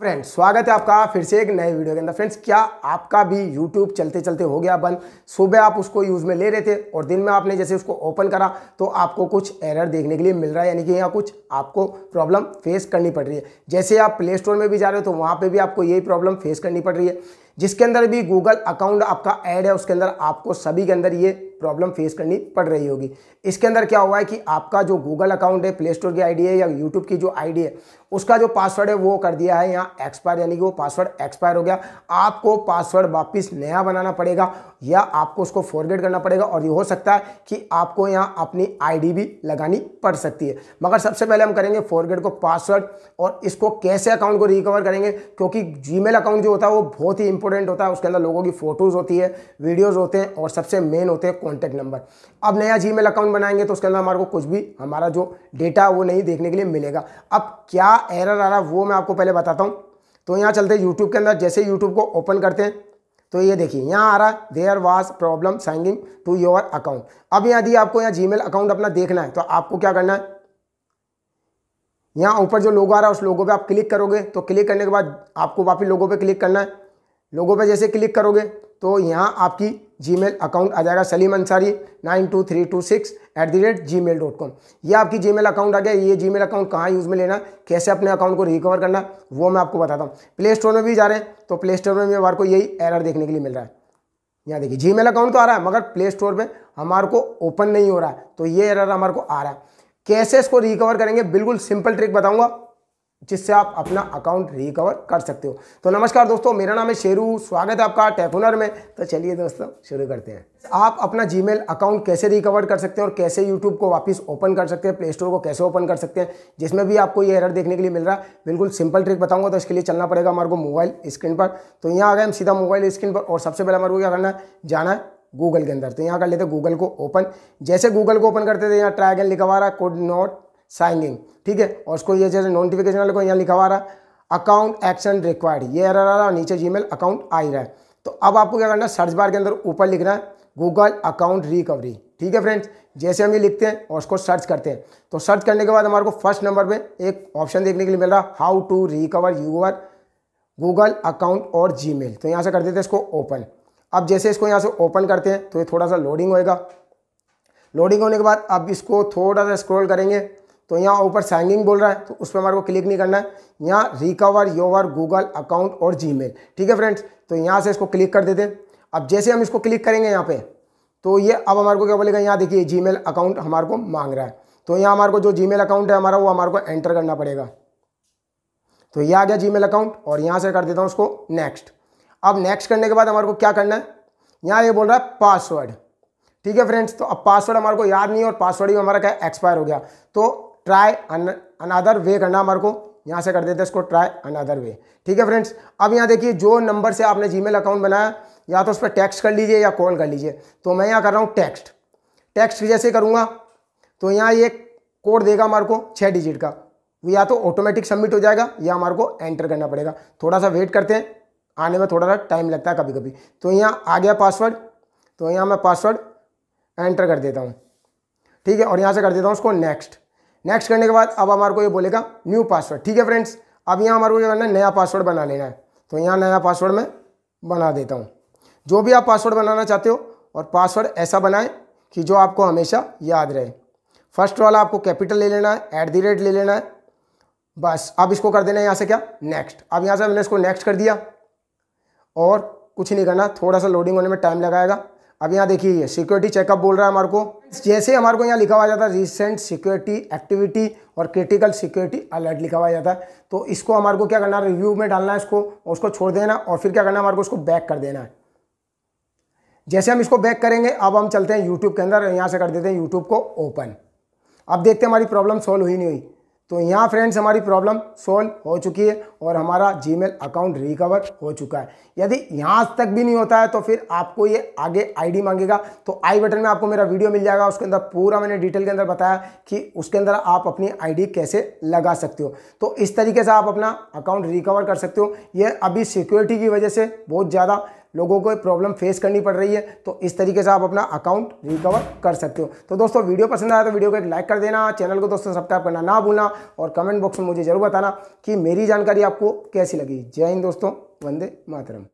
friends स्वागत है आपका फिर से एक नए वीडियो के अंदर फ्रेंड्स क्या आपका भी यूट्यूब चलते चलते हो गया बंद सुबह आप उसको यूज़ में ले रहे थे और दिन में आपने जैसे उसको ओपन करा तो आपको कुछ एरर देखने के लिए मिल रहा है यानी कि यहाँ कुछ आपको प्रॉब्लम फेस करनी पड़ रही है जैसे आप प्ले स्टोर में भी जा रहे हो तो वहाँ पर भी आपको यही प्रॉब्लम फेस करनी पड़ रही है जिसके अंदर भी गूगल अकाउंट आपका ऐड है उसके अंदर आपको सभी के अंदर ये प्रॉब्लम फेस करनी पड़ रही होगी इसके अंदर क्या हुआ है कि आपका जो गूगल अकाउंट है प्ले स्टोर की आईडी है या यूट्यूब की जो आईडी है उसका जो पासवर्ड है वो कर दिया है यहाँ एक्सपायर यानी कि वो पासवर्ड एक्सपायर हो गया आपको पासवर्ड वापस नया बनाना पड़ेगा या आपको उसको फॉरगेट करना पड़ेगा और ये हो सकता है कि आपको यहाँ अपनी आईडी भी लगानी पड़ सकती है मगर सबसे पहले हम करेंगे फॉरगेट को पासवर्ड और इसको कैसे अकाउंट को रिकवर करेंगे क्योंकि जी अकाउंट जो होता है वो बहुत ही इंपॉर्टेंट होता है उसके अंदर लोगों की फोटोज़ होती है वीडियोज़ होते हैं और सबसे मेन होते हैं कॉन्टैक्ट नंबर अब नया जी अकाउंट बनाएंगे तो उसके अंदर हमारे को कुछ भी हमारा जो डेटा वो नहीं देखने के लिए मिलेगा अब क्या एरर आ रहा वो मैं आपको पहले बताता हूँ तो यहाँ चलते हैं यूट्यूब के अंदर जैसे यूट्यूब को ओपन करते हैं तो ये देखिए यहाँ आ रहा है there was problem signing to your account अब यदि आपको यहाँ जीमेल अकाउंट अपना देखना है तो आपको क्या करना है यहाँ ऊपर जो लोगो आ रहा है उस लोगो पे आप क्लिक करोगे तो क्लिक करने के बाद आपको वापस लोगों पे क्लिक करना है लोगों पे जैसे क्लिक करोगे तो यहाँ आपकी जी मेल अकाउंट आ जाएगा Salim Ansari nine two three two six eight the rate G mail dot com ये आपकी जी मेल अकाउंट आ गया ये जी मेल अकाउंट कहाँ यूज़ में लेना कैसे अपने अकाउंट को रिकवर करना वो मैं आपको बताता हूँ प्ले स्टोर में भी जा रहे हैं तो प्ले स्टोर में भी हमारे को यही एरर देखने के लिए मिल रहा है यहाँ देखिए जी मेल अकाउंट तो आ रहा है मगर प्ले स्टोर पर हमारे को ओपन नहीं हो रहा है तो ये एरर हमारे को आ रहा है कैसे इसको रिकवर करेंगे बिल्कुल सिंपल ट्रिक बताऊँगा जिससे आप अपना अकाउंट रिकवर कर सकते हो तो नमस्कार दोस्तों मेरा नाम है शेरू स्वागत है आपका टेकुनर में तो चलिए दोस्तों शुरू करते हैं आप अपना जी अकाउंट कैसे रिकवर कर सकते हैं और कैसे यूट्यूब को वापस ओपन कर सकते हैं प्ले स्टोर को कैसे ओपन कर सकते हैं जिसमें भी आपको ये एरर देखने के लिए मिल रहा है बिल्कुल सिंपल ट्रिक बताऊंगा तो इसके लिए चलना पड़ेगा हमारे को मोबाइल स्क्रीन पर तो यहाँ आ गए हम सीधा मोबाइल स्क्रीन पर और सबसे पहले हमारे को क्या करना है जाना है गूगल के अंदर तो यहाँ कर लेते हैं गूगल को ओपन जैसे गूगल को ओपन करते थे यहाँ ट्राइगन लिखा हुआ रहा कोड नॉट साइन इन ठीक है और उसको ये जैसे नोटिफिकेशन वाले को यहाँ लिखा हुआ रहा अकाउंट एक्शन रिक्वायर्ड ये आ रहा है नीचे जी अकाउंट आ ही रहा है तो अब आपको क्या करना है सर्च बार के अंदर ऊपर लिखना है गूगल अकाउंट रिकवरी ठीक है फ्रेंड्स जैसे हम ये लिखते हैं और उसको सर्च करते हैं तो सर्च करने के बाद हमारे को फर्स्ट नंबर पे एक ऑप्शन देखने के लिए मिल रहा है how to recover your Google account और जीमेल तो यहाँ से कर देते हैं इसको ओपन अब जैसे इसको यहाँ से ओपन करते हैं तो ये थोड़ा सा लोडिंग होएगा लोडिंग होने के बाद अब इसको थोड़ा सा स्क्रोल करेंगे तो यहाँ ऊपर सैंगिंग बोल रहा है तो उस पर हमारे को क्लिक नहीं करना है यहाँ रिकवर योवर गूगल अकाउंट और जी ठीक है फ्रेंड्स तो यहाँ से इसको क्लिक कर देते हैं अब जैसे हम इसको क्लिक करेंगे यहाँ पर तो ये अब हमारे को क्या बोलेगा यहाँ देखिए जी अकाउंट हमारे को मांग रहा है तो यहाँ हमारे को जो जी अकाउंट है हमारा वो हमारे को एंटर करना पड़ेगा तो ये आ गया जी अकाउंट और यहाँ से कर देता हूँ उसको नेक्स्ट अब नेक्स्ट करने के बाद हमारे को क्या करना है यहाँ ये बोल रहा है पासवर्ड ठीक है फ्रेंड्स तो अब पासवर्ड हमारे को याद नहीं है और पासवर्ड भी हमारा क्या एक्सपायर हो गया तो ट्राई अनादर वे करना हमारे को यहाँ से कर देते हैं इसको ट्राई अनदर वे ठीक है फ्रेंड्स अब यहाँ देखिए जो नंबर से आपने जी अकाउंट बनाया या तो उस पर टैक्स कर लीजिए या कॉल कर लीजिए तो मैं यहाँ कर रहा हूँ टैक्सट टैक्स जैसे करूँगा तो यहाँ ये कोड देगा हमारे को छः डिजिट का या तो ऑटोमेटिक सबमिट हो जाएगा या हमारे को एंटर करना पड़ेगा थोड़ा सा वेट करते हैं आने में थोड़ा सा टाइम लगता है कभी कभी तो यहाँ आ गया पासवर्ड तो यहाँ मैं पासवर्ड एंटर कर देता हूँ ठीक है और यहाँ से कर देता हूँ उसको नेक्स्ट नेक्स्ट करने के बाद अब हमारे को ये बोलेगा न्यू पासवर्ड ठीक है फ्रेंड्स अब यहाँ हमारे को क्या करना है नया पासवर्ड बना लेना है तो यहाँ नया पासवर्ड मैं बना देता हूँ जो भी आप पासवर्ड बनाना चाहते हो और पासवर्ड ऐसा बनाएं कि जो आपको हमेशा याद रहे फर्स्ट वाला आपको कैपिटल ले लेना है एट दी रेट ले लेना है बस अब इसको कर देना है यहाँ से क्या नेक्स्ट अब यहाँ से मैंने इसको नेक्स्ट कर दिया और कुछ नहीं करना थोड़ा सा लोडिंग होने में टाइम लगाएगा अब यहाँ देखिए सिक्योरिटी चेकअप बोल रहा है हमारे को जैसे हमारे को यहाँ लिखा हुआ जाता है रिसेंट सिक्योरिटी एक्टिविटी और क्रिटिकल सिक्योरिटी अलर्ट लिखा हुआ जाता है तो इसको हमारे को क्या करना है रिव्यू में डालना है इसको उसको छोड़ देना और फिर क्या करना है हमारे को उसको बैक कर देना है जैसे हम इसको बैक करेंगे अब हम चलते हैं यूट्यूब के अंदर यहाँ से कर देते हैं यूट्यूब को ओपन अब देखते हैं हमारी प्रॉब्लम सॉल्व हुई नहीं हुई तो यहाँ फ्रेंड्स हमारी प्रॉब्लम सॉल्व हो चुकी है और हमारा जीमेल अकाउंट रिकवर हो चुका है यदि यहाँ तक भी नहीं होता है तो फिर आपको ये आगे आईडी मांगेगा तो आई बटन में आपको मेरा वीडियो मिल जाएगा उसके अंदर पूरा मैंने डिटेल के अंदर बताया कि उसके अंदर आप अपनी आईडी कैसे लगा सकते हो तो इस तरीके से आप अपना अकाउंट रिकवर कर सकते हो ये अभी सिक्योरिटी की वजह से बहुत ज़्यादा लोगों को प्रॉब्लम फेस करनी पड़ रही है तो इस तरीके से आप अपना अकाउंट रिकवर कर सकते हो तो दोस्तों वीडियो पसंद आया तो वीडियो को एक लाइक कर देना चैनल को दोस्तों सब्सक्राइब करना ना भूलना और कमेंट बॉक्स में मुझे ज़रूर बताना कि मेरी जानकारी आपको कैसी लगी जय हिंद दोस्तों वंदे मातरम